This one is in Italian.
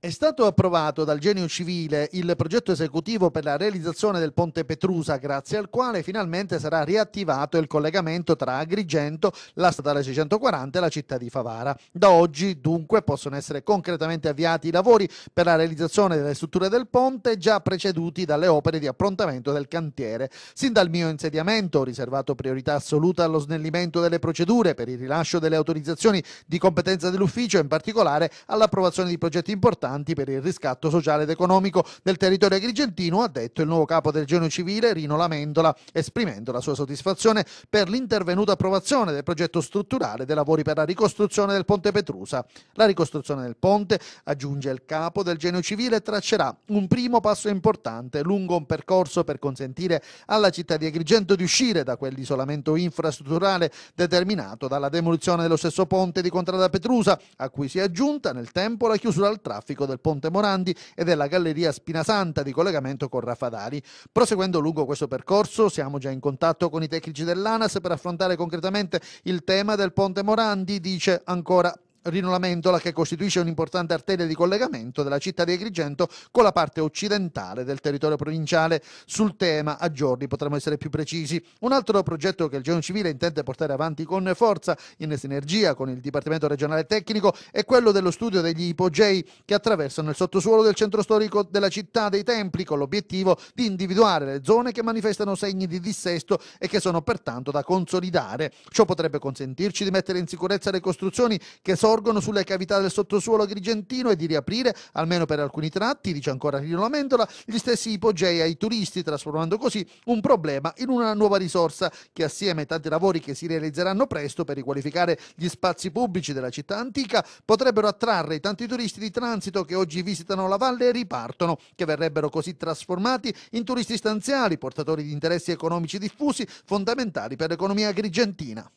È stato approvato dal Genio Civile il progetto esecutivo per la realizzazione del ponte Petrusa, grazie al quale finalmente sarà riattivato il collegamento tra Agrigento, la statale 640 e la città di Favara. Da oggi, dunque, possono essere concretamente avviati i lavori per la realizzazione delle strutture del ponte, già preceduti dalle opere di approntamento del cantiere. Sin dal mio insediamento ho riservato priorità assoluta allo snellimento delle procedure per il rilascio delle autorizzazioni di competenza dell'ufficio, in particolare all'approvazione di progetti importanti importanti per il riscatto sociale ed economico del territorio agrigentino, ha detto il nuovo capo del Genio Civile Rino Lamendola, esprimendo la sua soddisfazione per l'intervenuta approvazione del progetto strutturale dei lavori per la ricostruzione del Ponte Petrusa. La ricostruzione del ponte, aggiunge il capo del Genio Civile, traccerà un primo passo importante lungo un percorso per consentire alla città di Agrigento di uscire da quell'isolamento infrastrutturale determinato dalla demolizione dello stesso ponte di Contrada Petrusa, a cui si è aggiunta nel tempo la chiusura al traffico storico del Ponte Morandi e della Galleria Spinasanta di collegamento con Raffadari. Proseguendo lungo questo percorso siamo già in contatto con i tecnici dell'ANAS per affrontare concretamente il tema del Ponte Morandi, dice ancora Rino Lamendola che costituisce un'importante arteria di collegamento della città di Agrigento con la parte occidentale del territorio provinciale. Sul tema a giorni potremmo essere più precisi. Un altro progetto che il Genio Civile intende portare avanti con forza in sinergia con il Dipartimento regionale tecnico è quello dello studio degli ipogei che attraversano il sottosuolo del centro storico della città dei templi con l'obiettivo di individuare le zone che manifestano segni di dissesto e che sono pertanto da consolidare. Ciò potrebbe consentirci di mettere in sicurezza le costruzioni che sorgono sorgono sulle cavità del sottosuolo grigentino e di riaprire, almeno per alcuni tratti, dice ancora Rino Lamentola, gli stessi ipogei ai turisti, trasformando così un problema in una nuova risorsa che assieme ai tanti lavori che si realizzeranno presto per riqualificare gli spazi pubblici della città antica potrebbero attrarre i tanti turisti di transito che oggi visitano la valle e ripartono, che verrebbero così trasformati in turisti stanziali, portatori di interessi economici diffusi, fondamentali per l'economia grigentina.